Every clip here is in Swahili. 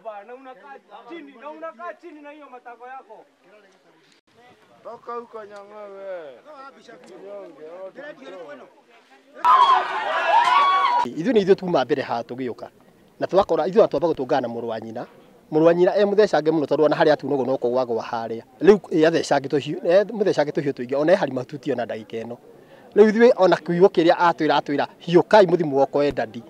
uva na unakaa chini na unakaa chini na hiyo matako yako. Toka huko nyang'a wewe. Ithuĩ nĩ ithuĩ tuma mbere haha tũgĩũka na twakora ithuĩ twamba gũtũngana mũrũ wa nyina mũrũ wa nyina emũthecange mũno tondũ ona harĩa atunaguo no kũgwagwa harĩa rĩu e athecange tũhiũ e mũthecange tũhiũ tũingĩ ona e harĩ mahuti ona ndagĩka ĩno rĩu ithuĩ ona kiugo kĩrĩa atwĩra atwĩra hiũkai mũthiĩ mwoko endandi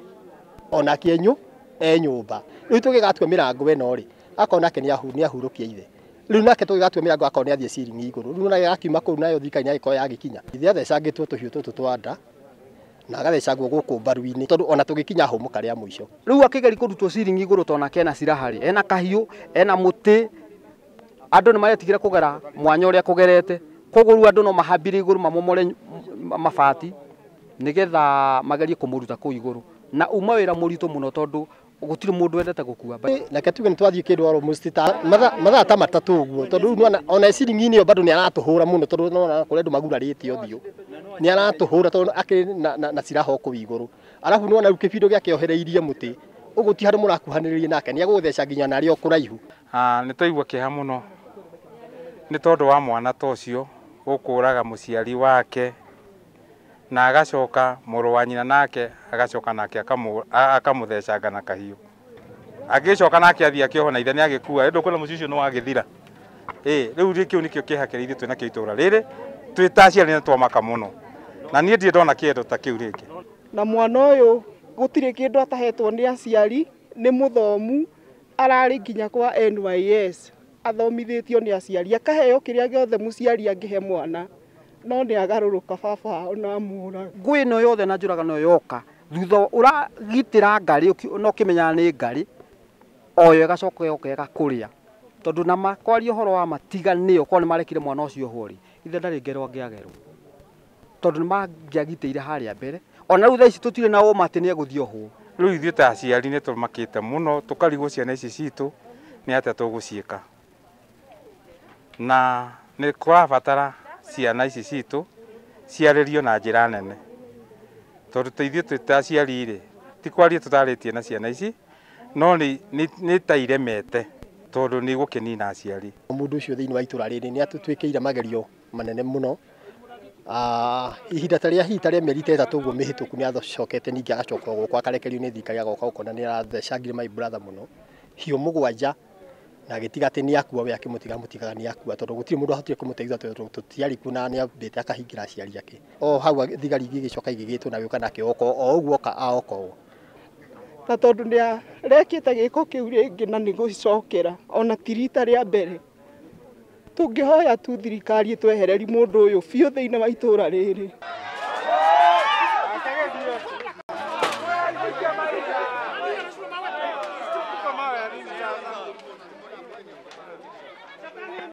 ona kĩenyũ e nyumba riu tugigatua mirango we no ri akona ke ni ahu ni ahurũkie ithe riu nake tugigatua mirango akona ni athie ciringi iguru riu nake akiuma kuu nayo thika thikaini agikoo yagikinya ithe athe athecangitwo tuhiu tutu twa nda na agathecagwo guku mbaru-inä tondå ona tå gä kinya hå karä a må ico rä u akä geri kå rutwo ciringi igå rå tona kena ciraharä ena kahiu ena muti tä andå nä kugera kå gera mwanya å rä koguo rä u no mahambire iguru mamomore mabati nigetha getha magerie kå må iguru na uma wä ra må ritå gutire mundu endete gukua reke tuge nitwathiä kindu ndwaro musti ta matatå å guo tondå ona e ciringi-inä ä yo bado nä aratå hå ra må no tondå kure ndu magura riti magurarä ni å thiå nä aratå hå na ciraho kå igå rå arabu nona rä u gä ake ohereirie må tä å gå ti haru må rakuhanä rä rie nake nä agå theca nginya narä o kå raihu nä twaigua kä ha må no nä tondå wa mwana ta å cio gå kå raga må ciari wake na agacoka muru wa nyina nake agacoka nake akamuthecanga na kahiu agicoka nake athia akioho na ithe nä agäkua ndå kuona må cicio nä wagäthira rä u kä u nä kä o kä hakärä twä nakä itå ra rä rä twä twamaka må no na niä ndirä ndona kä endo ta kä u rä na mwana å yå gå tirä kä ndå atahetwo nä aciari nä må thomu ararä nginya kwa NYS athomithä tio nä aciari akaheo kä rä a gä må ciari angä he mwana no ni agaruruka baba ona mura ngwi no yothe na njå no yoka thutho å ragitä ra ngarä na å kä oyo ĩgacoka yoke gakuria tondu na makwari uhoro wa matiga nĩyo korwo ni marekire mwana ucio hori ithe ndari ngero ngerwo tondu ma ngiagitire hari ya mbere ona ruthe ici tutire na uma atĩ nĩ egũthiĩ ohwo rĩu ithuĩ ta aciari nĩ tũmakĩte mũno tũkarigwo ciana ici citũ nĩ atĩa tũgũciĩka na ni kwa kũrabatara ciana ici citå ciarerio na njira nene tondũ ta ithuĩ tũtaciari rĩ ti kwaria tutaritie na ciana ici no nĩ ta iremete tondũ nĩ igũkĩnina aciari mundu ucio thĩinĩ wa itũra rĩrĩ nĩ atũtuĩkĩire magerio manene mũno ah, ihinda ta rĩa hihi ta rĩa mĩeri ta ĩtatũ ũguo mĩhĩtũku nĩ acokete ningĩ agacoka gũkũ akarekerio nĩ thirikari agoka gũkona nĩ arathecangire my brother mũno hiũ mũgwanja na agitiga ati ni akua we akimutiga mutigaga ni akua tondu gutiri mundu ahotire kumuteithi tondu tutiari kuna ni ambite akahingira ciari yake o hau thigari igigicoka igigitwo na gukana nake oko o uguo oka aoko na tondu ni rekite giko kiu ringi na ni gucokera ona tirita ria mbere tungihoya tu thirikari twehereri mundu uyu fiu thiini wa itura riri